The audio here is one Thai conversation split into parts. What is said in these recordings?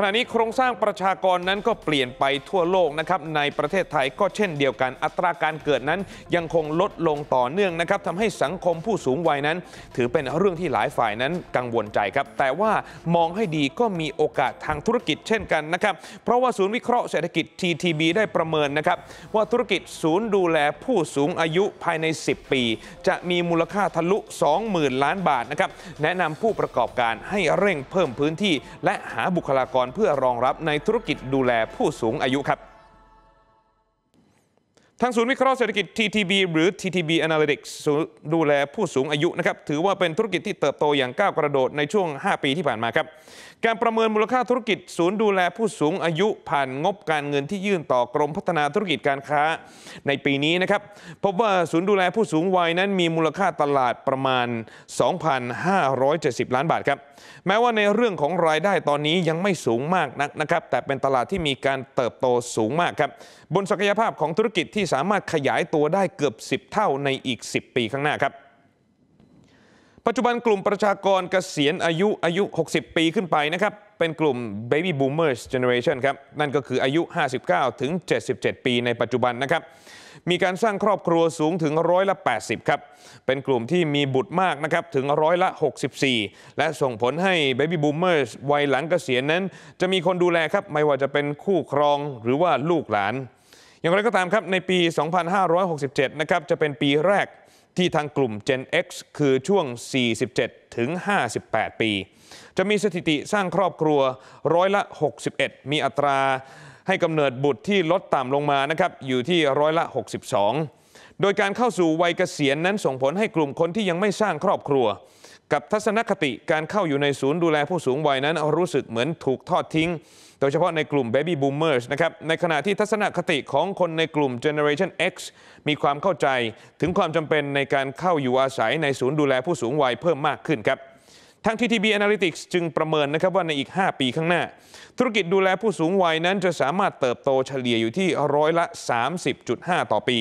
ขณะนี้โครงสร้างประชากรนั้นก็เปลี่ยนไปทั่วโลกนะครับในประเทศไทยก็เช่นเดียวกัน อัตราการเกิดนั้นยังคงลดลงต่อเนื่องนะครับทำให้สังคมผู้สูงวัยนั้น ถือเป็นเรื่องที่หลายฝ่ายนั้นกังวลใจครับแต่ว่ามองให้ดีก็มีโอกาสทางธุรกิจเช่นกันนะครับเพราะว่าศูนย์วิเคราะห์เศรษฐกิจ TTB ได้ประเมินนะครับว่าธุรกิจศูนย์ดูแลผู้สูงอายุภายใน 10 ปี จะมีมูลค่าทะลุ 20,000 ล้านบาทนะครับแนะนำผู้ประกอบการให้เร่งเพิ่มพื้นที่ และหาบุคลากรรณ์เพื่อรองรับในธุรกิจดูแลผู้สูงอายุครับทางศูนย์วิเคราะห์เศรษฐกิจ TTB หรือ TTB Analytics ดูแลผู้สูงอายุนะครับ ถือว่าเป็นธุรกิจที่เติบโตอย่างก้าวกระโดดในช่วง 5 ปีที่ผ่านมาครับ การประเมินมูลค่าธุรกิจ ศูนย์ดูแลผู้สูงอายุ ผ่านงบการเงินที่ยื่นต่อกรมพัฒนาธุรกิจการค้าในปีนี้นะครับ พบว่า ศูนย์ดูแลผู้สูงวัยนั้นมีมูลค่าตลาดประมาณ 2,570 ล้านบาทครับแม้ว่าในเรื่องของรายได้ตอนนี้ยังไม่สูงมากนักนะครับแต่เป็นตลาดที่มีการเติบโตสูงมากครับบนศักยภาพของธุรกิจที่สามารถขยายตัวได้เกือบ 10 เท่าในอีก 10 ปีข้างหน้าครับ ปัจจุบันกลุ่มประชากรเกษียณอายุอายุ 60 ปีขึ้นไปนะครับ เป็นกลุ่ม Baby Boomers Generation ครับ นั่นก็คืออายุ 59 ถึง 77 ปีในปัจจุบันนะครับ มีการสร้างครอบครัวสูงถึงร้อยละ80 ครับ เป็นกลุ่มที่มีบุตรมากนะครับ ถึงร้อยละ 64 และส่งผลให้ Baby Boomers วัยหลังเกษียณนั้น จะมีคนดูแลครับไม่ว่าจะเป็นคู่ครองหรือว่าลูกหลานอย่างไรก็ตามครับในปี 2567 นะครับจะเป็นปีแรกที่ทางกลุ่ม Gen X คือช่วง 47 ถึง 58 ปี จะมีสถิติสร้างครอบครัวร้อยละ 61 มีอัตราให้กำเนิดบุตรที่ลดต่ำลงมานะครับอยู่ที่ร้อยละ 62 โดยการเข้าสู่วัยเกษียณนั้นส่งผลให้กลุ่มคนที่ยังไม่สร้างครอบครัวกับทัศนคติการเข้าอยู่ในศูนย์ดูแลผู้สูงวัย นั้นรู้สึกเหมือนถูกทอดทิ้ง โดยเฉพาะในกลุ่ม Baby Boomers นะครับในขณะที่ทัศนคติของคนในกลุ่ม Generation X มีความเข้าใจถึงความจำเป็นในการเข้าอยู่อาศัยในศูนย์ดูแลผู้สูงวัยเพิ่มมากขึ้นครับทาง TTB Analytics จึงประเมินนะครับว่าในอีก 5 ปีข้างหน้า ธุรกิจดูแลผู้สูงวัยนั้นจะสามารถเติบโตเฉลี่ยอยู่ที่ร้อยละ 30.5 ต่อปี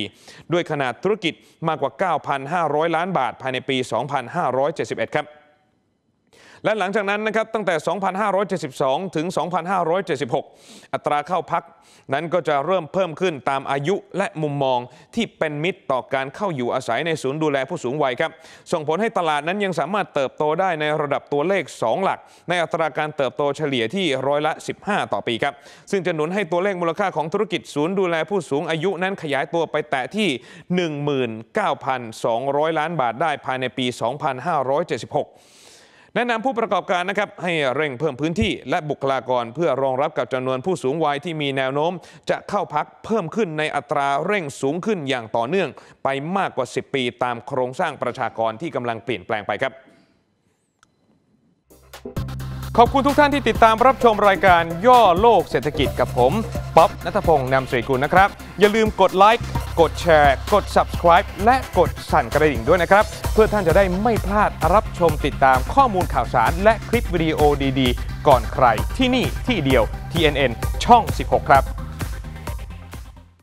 ด้วยขนาดธุรกิจมากกว่า 9,500 ล้านบาทภายในปี 2571 ครับและหลังจากนั้นนะครับตั้งแต่ 2572 ถึง 2576 อัตราเข้าพักนั้นก็จะเริ่มเพิ่มขึ้นตามอายุและมุมมองที่เป็นมิตรต่อการเข้าอยู่อาศัยในศูนย์ดูแลผู้สูงวัยครับส่งผลให้ตลาดนั้นยังสามารถเติบโตได้ในระดับตัวเลข 2 หลัก ในอัตราการเติบโตเฉลี่ยที่ร้อยละ 15 ต่อปีครับซึ่งจะหนุนให้ตัวเลขมูลค่าของธุรกิจศูนย์ดูแลผู้สูงอายุ นั้นขยายตัวไปแตะที่ 19,200 ล้านบาทได้ภายในปี 2576แนะนำผู้ประกอบการนะครับ ให้เร่งเพิ่มพื้นที่ และบุคลากรเพื่อรองรับกับจำนวนผู้สูงวัยที่มีแนวโน้ม จะเข้าพักเพิ่มขึ้นในอัตราเร่งสูงขึ้นอย่างต่อเนื่อง ไปมากกว่า 10 ปีตามโครงสร้างประชากรที่กำลังเปลี่ยนแปลงไปครับ ขอบคุณทุกท่านที่ติดตามรับชมรายการย่อโลกเศรษฐกิจกับผมป๊อบนัทพงศ์นำสริกุลนะครับ อย่าลืมกดไลค์กดแชร์ กด subscribe และกดสั่นกระดิ่งด้วยนะครับ เพื่อท่านจะได้ไม่พลาดรับชมติดตามข้อมูลข่าวสาร และคลิปวิดีโอดีๆ ก่อนใครที่นี่ที่เดียว TNN ช่อง 16 ครับ